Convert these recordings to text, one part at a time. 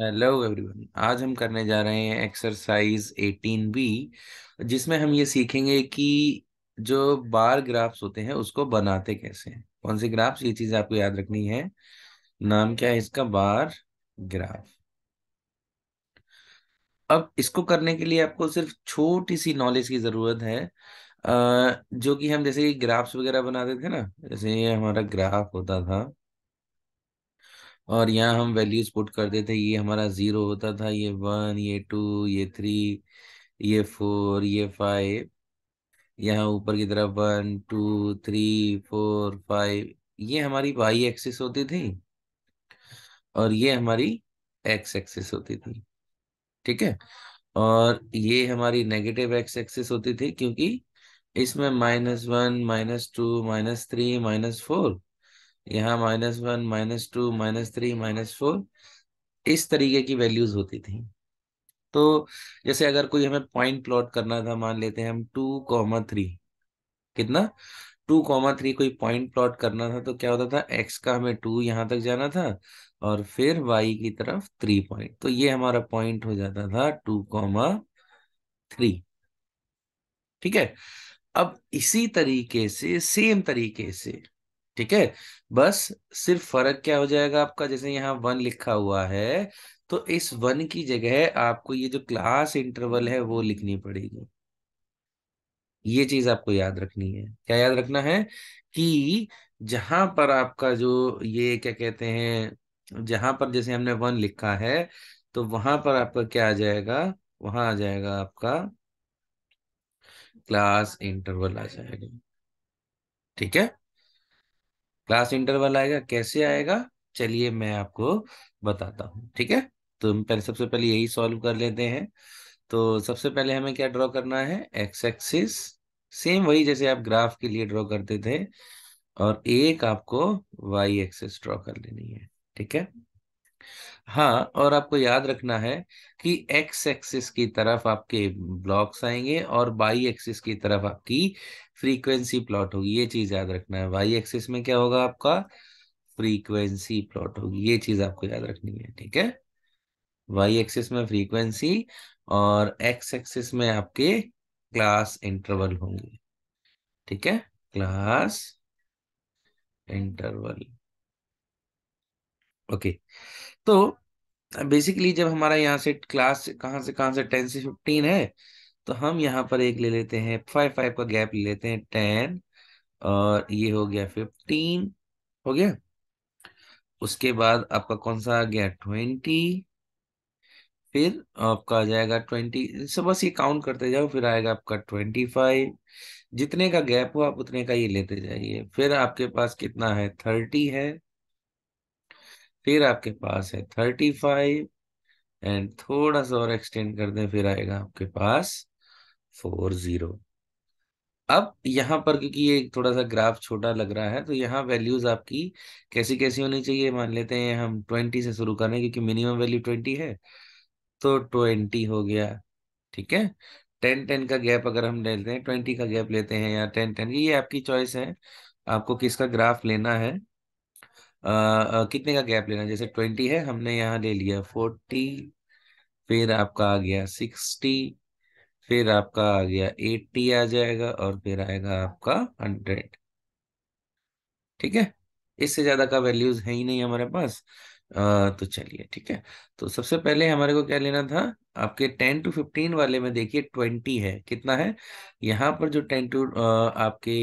Hello everyone आज हम करने जा रहे हैं एक्सरसाइज 18 बी जिसमें हम ये सीखेंगे कि जो बार ग्राफ्स होते हैं उसको बनाते कैसे हैं कौन से ग्राफ्स ये चीज आपको याद रखनी है नाम क्या है इसका बार ग्राफ अब इसको करने के लिए आपको सिर्फ छोटी सी नॉलेज की जरूरत है जो कि हम जैसे ग्राफ्स वगैरह बनाते थे ना जैसे ये हमारा ग्राफ होता था और यहाँ हम वैल्यूज पुट करते थे ये हमारा जीरो होता था ये वन ये टू ये थ्री ये फोर ये फाइव यहाँ ऊपर की तरफ one two three four five ये हमारी वाई एक्सिस होती थी और ये हमारी एक्स एक्सिस होती थी ठीक है और ये हमारी नेगेटिव एक्स एक्सिस होती थी क्योंकि इसमें minus one minus two minus three minus four यहाँ minus one minus two minus three minus four इस तरीके की वैल्यूज होती थी तो जैसे अगर कोई हमें पॉइंट प्लॉट करना था मान लेते हैं हम टू कॉमा थ्री कितना टू कॉमा थ्री कोई पॉइंट प्लॉट करना था तो क्या होता था एक्स का हमें टू यहाँ तक जाना था और फिर वाई की तरफ थ्री पॉइंट तो ये हमारा पॉइंट हो जाता था टू कॉमा थ्री ठीक है अब इसी तरीके से सेम तरीके से ठीक है बस सिर्फ फर्क क्या हो जाएगा आपका जैसे यहाँ वन लिखा हुआ है तो इस वन की जगह आपको ये जो क्लास इंटरवल है वो लिखनी पड़ेगी ये चीज आपको याद रखनी है क्या याद रखना है कि जहां पर आपका जो ये क्या कहते हैं जहां पर जैसे हमने वन लिखा है तो वहां पर आपका क्या आ जाएगा वहां आ जाएगा आपका क्लास इंटरवल आ जाएगा ठीक है क्लास इंटरवल आएगा कैसे आएगा चलिए मैं आपको बताता हूँ ठीक है तो हम पहले सबसे पहले यही सॉल्व कर लेते हैं तो सबसे पहले हमें क्या ड्रॉ करना है एक्स एक्सिस सेम वही जैसे आप ग्राफ के लिए ड्रॉ करते थे और एक आपको वाई एक्सिस ड्रॉ कर लेनी है ठीक है हाँ और आपको याद रखना है कि एक्स एक्सिस की तरफ आपके ब्लॉक्स आएंगे और वाई एक्सिस की तरफ आपकी फ्रीक्वेंसी प्लॉट होगी ये चीज याद रखना है वाई एक्सिस में क्या होगा आपका फ्रीक्वेंसी प्लॉट होगी ये चीज आपको याद रखनी है ठीक है वाई एक्सिस में फ्रीक्वेंसी और एक्स एक्सिस में आपके क्लास इंटरवल होंगे ठीक है क्लास इंटरवल ओके okay. तो बेसिकली जब हमारा यहाँ से क्लास कहाँ से कहाँ से टेन से फिफ्टीन है तो हम यहाँ पर एक ले लेते हैं फाइव फाइव का गैप ले लेते हैं टेन और ये हो गया फिफ्टीन हो गया उसके बाद आपका कौन सा आ गया ट्वेंटी फिर आपका आ जाएगा ट्वेंटी सब बस ये काउंट करते जाओ फिर आएगा आपका ट्वेंटी फाइव जितने का गैप हो आप उतने का ये लेते जाइए फिर आपके पास कितना है थर्टी है फिर आपके पास है थर्टी फाइव एंड थोड़ा सा और एक्सटेंड कर दें फिर आएगा आपके पास फोर जीरो अब यहां पर क्योंकि ये थोड़ा सा ग्राफ छोटा लग रहा है तो यहाँ वैल्यूज आपकी कैसी कैसी होनी चाहिए मान लेते हैं हम ट्वेंटी से शुरू करें क्योंकि मिनिमम वैल्यू ट्वेंटी है तो ट्वेंटी हो गया ठीक है टेन टेन का गैप अगर हम लेते हैं ट्वेंटी का गैप लेते हैं या टेन टेन ये आपकी चॉइस है आपको किसका ग्राफ लेना है आ, कितने का गैप लेना जैसे ट्वेंटी है हमने यहाँ ले लिया फोर्टी फिर आपका आ गया सिक्सटी फिर आपका आ गया एट्टी आ जाएगा और फिर आएगा आपका हंड्रेड ठीक है इससे ज्यादा का वैल्यूज है ही नहीं हमारे पास आ, तो चलिए ठीक है तो सबसे पहले हमारे को क्या लेना था आपके टेन टू फिफ्टीन वाले में देखिए ट्वेंटी है कितना है यहाँ पर जो टेन टू आपके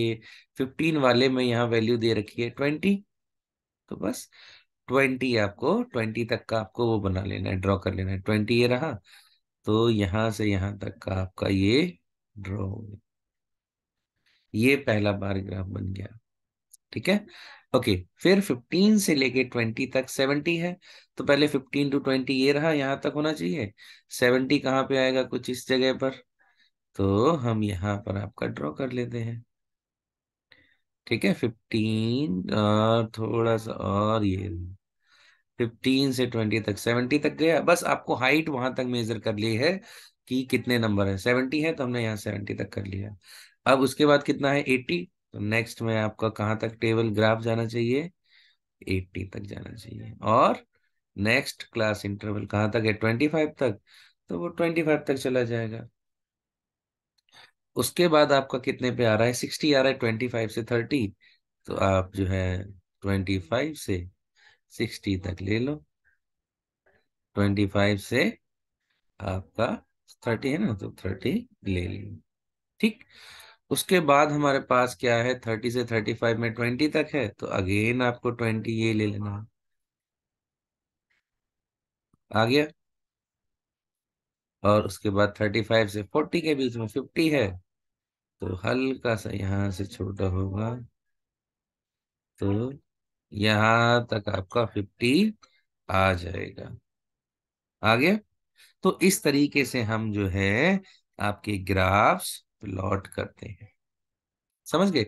फिफ्टीन वाले में यहाँ वैल्यू दे रखी है ट्वेंटी तो बस ट्वेंटी आपको ट्वेंटी तक का आपको वो बना लेना है ड्रॉ कर लेना है ट्वेंटी ये रहा तो यहां से यहां तक का आपका ये ड्रॉ ये पहला बार ग्राफ बन गया ठीक है ओके फिर 15 से लेके 20 तक 70 है तो पहले 15 टू 20 ये रहा यहां तक होना चाहिए 70 कहाँ पे आएगा कुछ इस जगह पर तो हम यहाँ पर आपका ड्रॉ कर लेते हैं ठीक है फिफ्टीन और थोड़ा सा और ये फिफ्टीन से ट्वेंटी तक सेवेंटी तक गया बस आपको हाइट वहां तक मेजर कर ली है कि कितने नंबर है सेवेंटी है तो हमने यहाँ सेवेंटी तक कर लिया अब उसके बाद कितना है एट्टी तो नेक्स्ट में आपका कहाँ तक टेबल ग्राफ जाना चाहिए एट्टी तक जाना चाहिए और नेक्स्ट क्लास इंटरवल कहाँ तक है ट्वेंटी फाइव तक तो वो ट्वेंटी फाइव तक चला जाएगा उसके बाद आपका कितने पे आ रहा है सिक्सटी आ रहा है ट्वेंटी फाइव से थर्टी तो आप जो है ट्वेंटी फाइव से सिक्सटी तक ले लो ट्वेंटी फाइव से आपका थर्टी है ना तो थर्टी ले लो ठीक उसके बाद हमारे पास क्या है थर्टी से थर्टी फाइव में ट्वेंटी तक है तो अगेन आपको ट्वेंटी ये ले लेना आ गया और उसके बाद थर्टी फाइव से फोर्टी के बीच में फिफ्टी है तो हल्का सा यहाँ से छोटा होगा तो यहाँ तक आपका फिफ्टी आ जाएगा आ गया तो इस तरीके से हम जो है आपके ग्राफ्स प्लॉट करते हैं समझ गए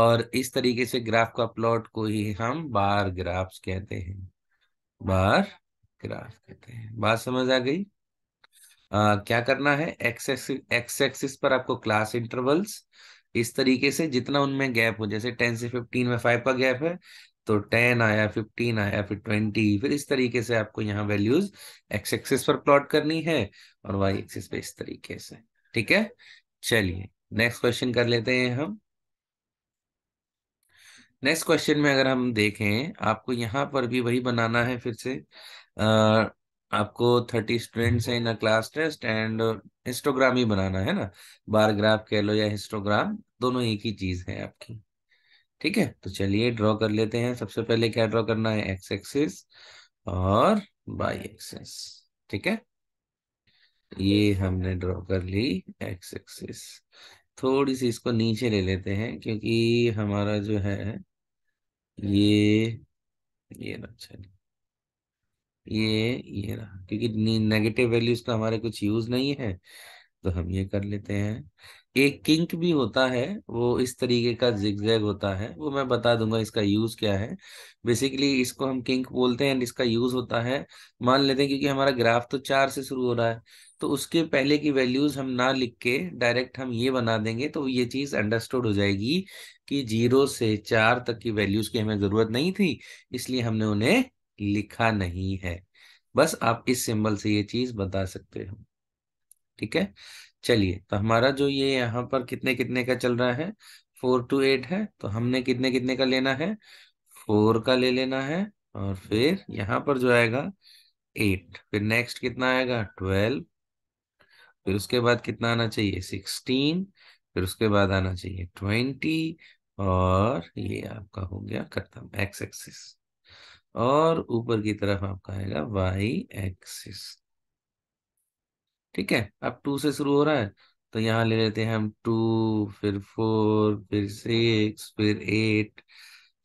और इस तरीके से ग्राफ का प्लॉट को ही हम बार ग्राफ्स कहते हैं बार ग्राफ कहते हैं बात समझ आ गई आ, क्या करना है एक्स एक्स एक्सिस पर आपको क्लास इंटरवल्स इस तरीके से जितना उनमें गैप हो जैसे टेन से फिफ्टीन में फाइव का गैप है तो टेन आया फिफ्टीन आया फिर ट्वेंटी फिर इस तरीके से आपको यहाँ वैल्यूज एक्स एक्सिस पर प्लॉट करनी है और वाई एक्सिस पे इस तरीके से ठीक है चलिए नेक्स्ट क्वेश्चन कर लेते हैं हम नेक्स्ट क्वेश्चन में अगर हम देखें आपको यहाँ पर भी वही बनाना है फिर से आपको थर्टी स्टूडेंट्स हैं in a class test and histogram ही बनाना है ना बार ग्राफ कह लो या हिस्टोग्राम दोनों एक ही चीज है आपकी ठीक है तो चलिए ड्रॉ कर लेते हैं सबसे पहले क्या ड्रॉ करना है एक्स एक्सिस और बाई एक्सिस ठीक है ये हमने ड्रॉ कर ली एक्स एक्सिस थोड़ी सी इसको नीचे ले लेते हैं क्योंकि हमारा जो है ये ये ना चलिए ये ये रहा क्योंकि नेगेटिव वैल्यूज का हमारे कुछ यूज नहीं है तो हम ये कर लेते हैं एक किंक भी होता है वो इस तरीके का जिगजैग होता है वो मैं बता दूंगा इसका यूज क्या है बेसिकली इसको हम किंक बोलते हैं इसका यूज होता है मान लेते हैं क्योंकि हमारा ग्राफ तो चार से शुरू हो रहा है तो उसके पहले की वैल्यूज हम ना लिख के डायरेक्ट हम ये बना देंगे तो ये चीज अंडरस्टूड हो जाएगी कि जीरो से चार तक की वैल्यूज की हमें जरूरत नहीं थी इसलिए हमने उन्हें लिखा नहीं है बस आप इस सिंबल से ये चीज बता सकते हो ठीक है चलिए तो हमारा जो ये यहाँ पर कितने कितने का चल रहा है फोर टू एट है तो हमने कितने कितने का लेना है फोर का ले लेना है और फिर यहाँ पर जो आएगा एट फिर नेक्स्ट कितना आएगा ट्वेल्व फिर उसके बाद कितना आना चाहिए सिक्सटीन फिर उसके बाद आना चाहिए ट्वेंटी और ये आपका हो गया खत्म एक्स एक्सिस और ऊपर की तरफ आपका आएगा वाई एक्सिस ठीक है अब टू से शुरू हो रहा है तो यहाँ ले लेते हैं हम टू फिर फोर फिर सिक्स फिर एट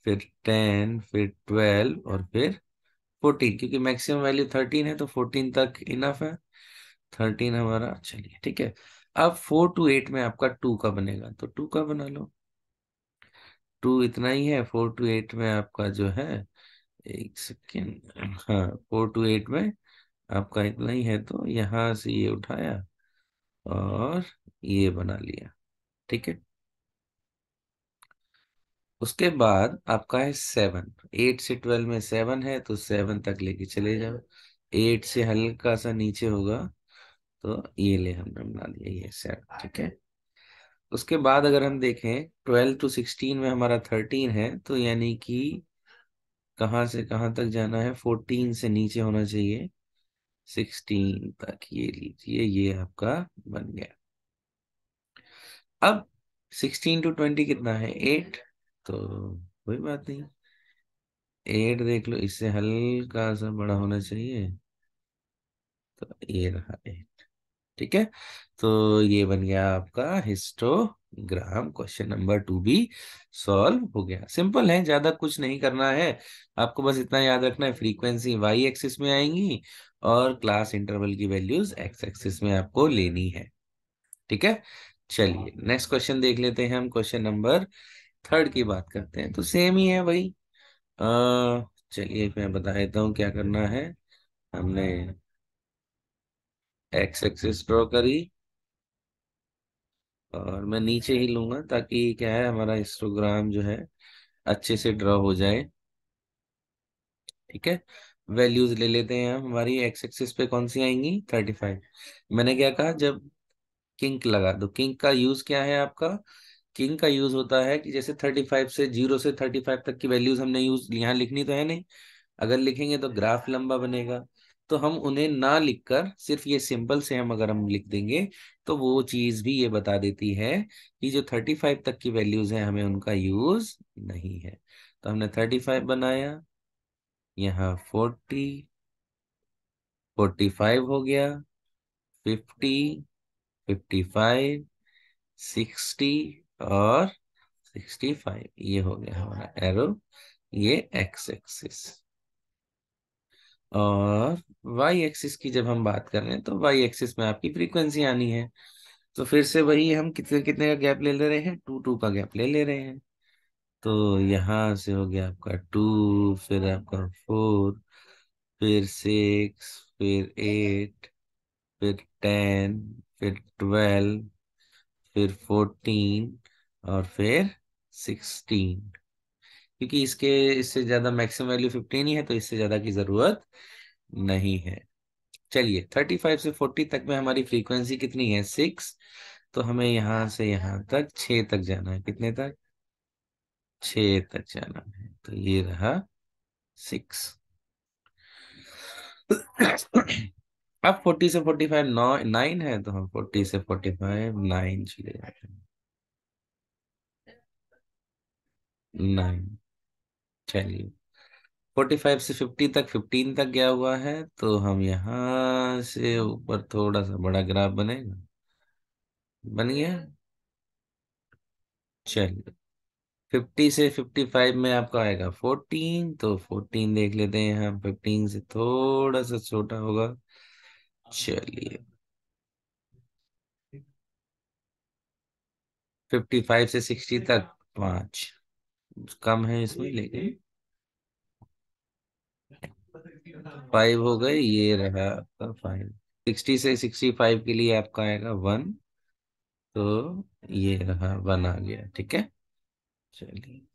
फिर टेन फिर ट्वेल्व और फिर फोर्टीन क्योंकि मैक्सिमम वैल्यू थर्टीन है तो फोर्टीन तक इनफ है थर्टीन हमारा चलिए ठीक है अब फोर टू एट में आपका टू का बनेगा तो टू का बना लो टू इतना ही है फोर टू एट में आपका जो है एक सेकेंड हाँ फोर टू एट में आपका इतना ही है तो यहाँ से ये उठाया और ये बना लिया ठीक है उसके बाद आपका है सेवन एट से ट्वेल्व में सेवन है तो सेवन तक लेके चले जाओ एट से हल्का सा नीचे होगा तो ये ले हमने बना लिया ये सेवन ठीक है उसके बाद अगर हम देखें ट्वेल्व टू सिक्सटीन में हमारा थर्टीन है तो यानी कि कहाँ से कहाँ तक जाना है फोर्टीन से नीचे होना चाहिए सिक्सटीन तक ये लीजिए ये आपका बन गया अब सिक्सटीन टू ट्वेंटी कितना है एट तो कोई बात नहीं एट देख लो इससे हल्का सा बड़ा होना चाहिए तो ये रहा एट ठीक है तो ये बन गया आपका histogram question number two भी सॉल्व हो गया सिंपल है ज्यादा कुछ नहीं करना है आपको बस इतना याद रखना है फ्रीक्वेंसी वाई एक्सिस में आएंगी और क्लास इंटरवल की वैल्यूज एक्स एक्सिस में आपको लेनी है ठीक है चलिए नेक्स्ट क्वेश्चन देख लेते हैं हम क्वेश्चन नंबर थर्ड की बात करते हैं तो सेम ही है वही चलिए मैं बता देता हूँ क्या करना है हमने एक्स एक्सिस ड्रॉ करी और मैं नीचे ही लूंगा ताकि क्या है हमारा हिस्टोग्राम जो है अच्छे से ड्रॉ हो जाए ठीक है वैल्यूज ले लेते हैं हमारी एक्स एक्सिस पे कौन सी आएंगी थर्टी फाइव मैंने क्या कहा जब किंक लगा दो किंक का यूज क्या है आपका किंग का यूज होता है कि जैसे थर्टी फाइव से जीरो से थर्टी फाइव तक की वैल्यूज हमने यूज यहाँ लिखनी तो है नहीं अगर लिखेंगे तो ग्राफ लंबा बनेगा तो हम उन्हें ना लिखकर सिर्फ ये सिंपल से हम अगर हम लिख देंगे तो वो चीज भी ये बता देती है कि जो 35 तक की वैल्यूज हैं हमें उनका यूज नहीं है तो हमने 35 बनाया यहाँ 40 45 हो गया 50 55 60 और 65 ये हो गया हमारा एरो ये एक्स एक्सिस और वाई एक्सिस की जब हम बात कर रहे हैं तो वाई एक्सिस में आपकी फ्रीक्वेंसी आनी है तो फिर से वही हम कितने कितने का गैप ले ले रहे हैं टू टू का गैप ले ले रहे हैं तो यहाँ से हो गया आपका टू फिर आपका फोर फिर सिक्स फिर एट फिर टेन फिर ट्वेल्व फिर फोर्टीन और फिर सिक्सटीन क्योंकि इसके इससे ज्यादा मैक्सिमम वैल्यू फिफ्टीन ही है तो इससे ज्यादा की जरूरत नहीं है चलिए थर्टी फाइव से फोर्टी तक में हमारी फ्रीक्वेंसी कितनी है सिक्स तो हमें यहाँ से यहाँ तक छ तक जाना है कितने तक छ तक जाना है तो ये रहा सिक्स अब फोर्टी से फोर्टी फाइव नौ नाइन है तो हम फोर्टी से फोर्टी फाइव नाइन चले जाते हैं नाइन चलिए फोर्टी फाइव से फिफ्टी तक फिफ्टीन तक गया हुआ है तो हम यहाँ से ऊपर थोड़ा सा बड़ा ग्राफ बनेगा बन गया चलिए फिफ्टी से फिफ्टी फाइव में आपका आएगा फोर्टीन तो फोर्टीन देख लेते हैं यहाँ फिफ्टीन से थोड़ा सा छोटा होगा चलिए फिफ्टी फाइव से सिक्सटी तक पांच कम है इसमें लेकिन फाइव हो गए ये रहा आपका फाइव सिक्सटी से सिक्सटी फाइव के लिए आपका आएगा वन तो ये रहा वन आ गया ठीक है चलिए